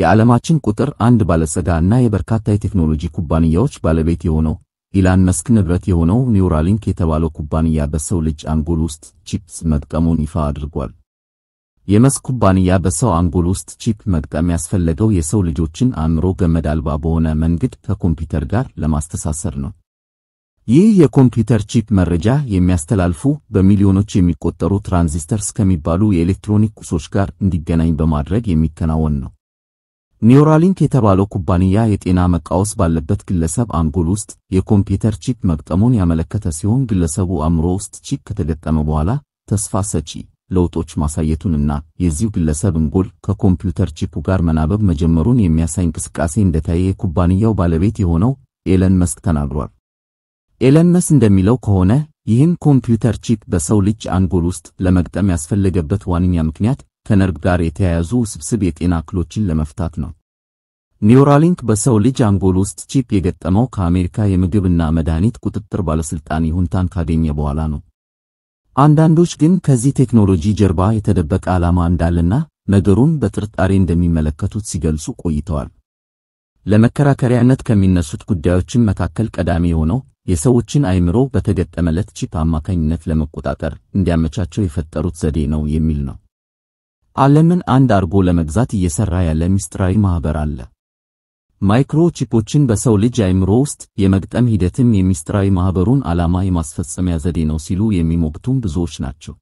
የዓለማችን ቁጥር አንድ ባለጸጋ እና የበርካታ የቴክኖሎጂ ኩባንያዎች ባለቤት የሆነው ኢላን መስክ ንብረት የሆነው ኒውራሊንክ የተባለው ኩባንያ በሰው ልጅ አንጎል ውስጥ ቺፕስ መጥቀሙን ይፋ አድርጓል። የመስክ ኩባንያ በሰው አንጎል ውስጥ ቺፕ መጥቀም ያስፈለገው የሰው ልጆችን አእምሮ ገመድ አልባ በሆነ መንገድ ከኮምፒውተር ጋር ለማስተሳሰር ነው። ይህ የኮምፒውተር ቺፕ መረጃ የሚያስተላልፉ በሚሊዮኖች የሚቆጠሩ ትራንዚስተርስ ከሚባሉ የኤሌክትሮኒክ ቁሶች ጋር እንዲገናኝ በማድረግ የሚከናወን ነው። ኒውራሊንክ የተባለው ኩባንያ የጤና መቃወስ ባለበት ግለሰብ አንጎል ውስጥ የኮምፒውተር ቺፕ መግጠሙን ያመለከተ ሲሆን ግለሰቡ አእምሮ ውስጥ ቺፕ ከተገጠመ በኋላ ተስፋ ሰጪ ለውጦች ማሳየቱንና የዚሁ ግለሰብ አንጎል ከኮምፒውተር ቺፑ ጋር መናበብ መጀመሩን የሚያሳይ እንቅስቃሴ እንደታየ የኩባንያው ባለቤት የሆነው ኤለን መስክ ተናግሯል። ኤለን መስክ እንደሚለው ከሆነ ይህን ኮምፒውተር ቺፕ በሰው ልጅ አንጎል ውስጥ ለመግጠም ያስፈለገበት ዋነኛ ምክንያት ከነርቭ ጋር የተያያዙ ውስብስብ የጤና እክሎችን ለመፍታት ነው። ኒውራሊንክ በሰው ልጅ አንጎል ውስጥ ቺፕ የገጠመው ከአሜሪካ የምግብና መድኃኒት ቁጥጥር ባለሥልጣን ይሁንታን ካገኘ በኋላ ነው። አንዳንዶች ግን ከዚህ ቴክኖሎጂ ጀርባ የተደበቀ ዓላማ እንዳለና ነገሩን በጥርጣሬ እንደሚመለከቱት ሲገልጹ ቆይተዋል። ለመከራከሪያነት ከሚነሱት ጉዳዮችን መካከል ቀዳሚ የሆነው የሰዎችን አይምሮ በተገጠመለት ቺፕ አማካኝነት ለመቆጣጠር እንዲያመቻቸው የፈጠሩት ዘዴ ነው የሚል ነው። ዓለምን አንድ አርጎ ለመግዛት እየሰራ ያለ ምስጢራዊ ማህበር አለ። ማይክሮ በሰው ልጅ አእምሮ ውስጥ የመግጠም ሂደትም የምስጢራዊ ማህበሩን ዓላማ የማስፈጸሚያ ዘዴ ነው ሲሉ የሚሞግቱም ብዙዎች ናቸው።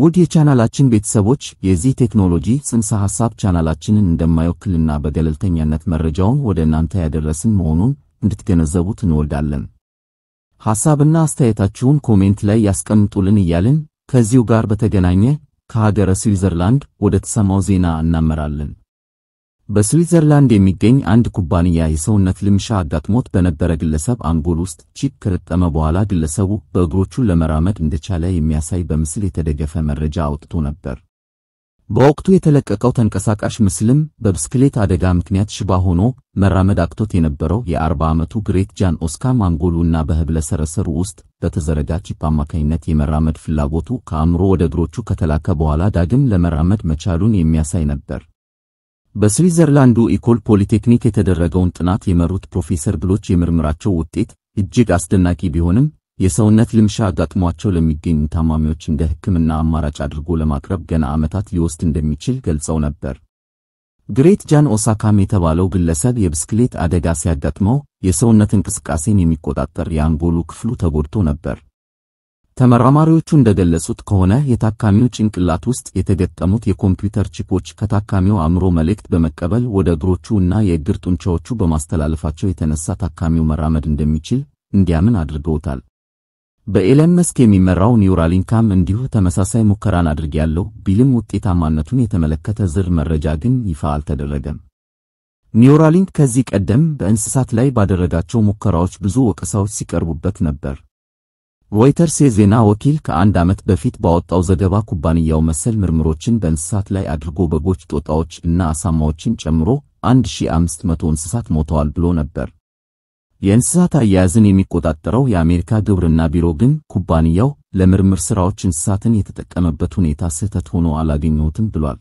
ውድ የቻናላችን ቤተሰቦች የዚህ ቴክኖሎጂ ጽንሰ ሐሳብ ቻናላችንን እንደማይወክልና በገለልተኛነት መረጃውን ወደ እናንተ ያደረስን መሆኑን እንድትገነዘቡት እንወዳለን። ሐሳብና አስተያየታችሁን ኮሜንት ላይ ያስቀምጡልን እያልን ከዚሁ ጋር በተገናኘ ከሀገረ ስዊዘርላንድ ወደ ተሰማው ዜና እናመራለን። በስዊዘርላንድ የሚገኝ አንድ ኩባንያ የሰውነት ልምሻ አጋጥሞት በነበረ ግለሰብ አንጎል ውስጥ ቺፕ ከለጠመ በኋላ ግለሰቡ በእግሮቹ ለመራመድ እንደቻለ የሚያሳይ በምስል የተደገፈ መረጃ አውጥቶ ነበር። በወቅቱ የተለቀቀው ተንቀሳቃሽ ምስልም በብስክሌት አደጋ ምክንያት ሽባ ሆኖ መራመድ አቅቶት የነበረው የ40 ዓመቱ ግሬት ጃን ኦስካ ማንጎሉና በህብለ ሰረሰሩ ውስጥ በተዘረጋ ቺፕ አማካኝነት የመራመድ ፍላጎቱ ከአእምሮ ወደ እግሮቹ ከተላከ በኋላ ዳግም ለመራመድ መቻሉን የሚያሳይ ነበር። በስዊዘርላንዱ ኢኮል ፖሊቴክኒክ የተደረገውን ጥናት የመሩት ፕሮፌሰር ብሎች የምርምራቸው ውጤት እጅግ አስደናቂ ቢሆንም የሰውነት ልምሻ አጋጥሟቸው ለሚገኙ ታማሚዎች እንደ ሕክምና አማራጭ አድርጎ ለማቅረብ ገና ዓመታት ሊወስድ እንደሚችል ገልጸው ነበር። ግሬት ጃን ኦሳካም የተባለው ግለሰብ የብስክሌት አደጋ ሲያጋጥመው የሰውነት እንቅስቃሴን የሚቆጣጠር የአንጎሉ ክፍሉ ተጎድቶ ነበር። ተመራማሪዎቹ እንደገለጹት ከሆነ የታካሚው ጭንቅላት ውስጥ የተገጠሙት የኮምፒውተር ቺፖች ከታካሚው አእምሮ መልእክት በመቀበል ወደ እግሮቹ እና የእግር ጡንቻዎቹ በማስተላለፋቸው የተነሳ ታካሚው መራመድ እንደሚችል እንዲያምን አድርገውታል። በኤለን መስክ የሚመራው ኒውራሊንካም እንዲሁ ተመሳሳይ ሙከራን አድርጌያለሁ ቢልም ውጤታማነቱን የተመለከተ ዝር መረጃ ግን ይፋ አልተደረገም። ኒውራሊንክ ከዚህ ቀደም በእንስሳት ላይ ባደረጋቸው ሙከራዎች ብዙ ወቀሳዎች ሲቀርቡበት ነበር። ሮይተርስ የዜና ወኪል ከአንድ ዓመት በፊት ባወጣው ዘገባ ኩባንያው መሰል ምርምሮችን በእንስሳት ላይ አድርጎ በጎች፣ ጦጣዎች እና አሳማዎችን ጨምሮ 1500 እንስሳት ሞተዋል ብሎ ነበር። የእንስሳት አያያዝን የሚቆጣጠረው የአሜሪካ ግብርና ቢሮ ግን ኩባንያው ለምርምር ሥራዎች እንስሳትን የተጠቀመበት ሁኔታ ስህተት ሆኖ አላገኘሁትም ብሏል።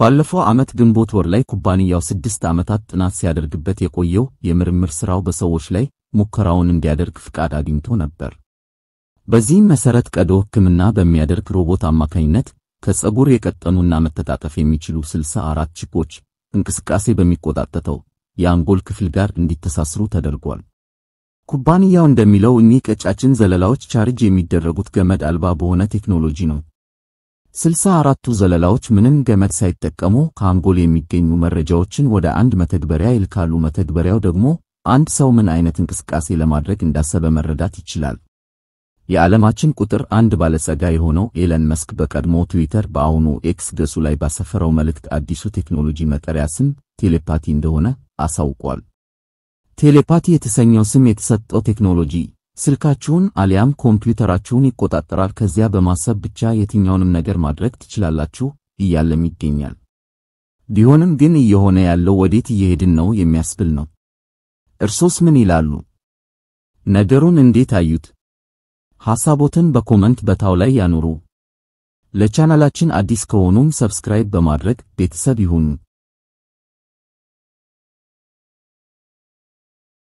ባለፈው ዓመት ግንቦት ወር ላይ ኩባንያው ስድስት ዓመታት ጥናት ሲያደርግበት የቆየው የምርምር ሥራው በሰዎች ላይ ሙከራውን እንዲያደርግ ፍቃድ አግኝቶ ነበር። በዚህም መሠረት ቀዶ ሕክምና በሚያደርግ ሮቦት አማካኝነት ከፀጉር የቀጠኑና መተጣጠፍ የሚችሉ ስልሳ አራት ችኮች እንቅስቃሴ በሚቆጣጠተው የአንጎል ክፍል ጋር እንዲተሳስሩ ተደርጓል። ኩባንያው እንደሚለው እኒህ ቀጫጭን ዘለላዎች ቻርጅ የሚደረጉት ገመድ አልባ በሆነ ቴክኖሎጂ ነው። ስልሳ አራቱ ዘለላዎች ምንም ገመድ ሳይጠቀሙ ከአንጎል የሚገኙ መረጃዎችን ወደ አንድ መተግበሪያ ይልካሉ። መተግበሪያው ደግሞ አንድ ሰው ምን አይነት እንቅስቃሴ ለማድረግ እንዳሰበ መረዳት ይችላል። የዓለማችን ቁጥር አንድ ባለጸጋ የሆነው ኤለን መስክ በቀድሞ ትዊተር በአሁኑ ኤክስ ገጹ ላይ ባሰፈረው መልእክት አዲሱ ቴክኖሎጂ መጠሪያ ስም ቴሌፓቲ እንደሆነ አሳውቋል። ቴሌፓቲ የተሰኘው ስም የተሰጠው ቴክኖሎጂ ስልካችሁን አሊያም ኮምፒውተራችሁን ይቆጣጠራል። ከዚያ በማሰብ ብቻ የትኛውንም ነገር ማድረግ ትችላላችሁ እያለም ይገኛል። ቢሆንም ግን እየሆነ ያለው ወዴት እየሄድን ነው የሚያስብል ነው። እርሶስ ምን ይላሉ? ነገሩን እንዴት አዩት? ሐሳቦትን በኮመንት በታው ላይ ያኑሩ። ለቻናላችን አዲስ ከሆኑም ሰብስክራይብ በማድረግ ቤተሰብ ይሁኑ።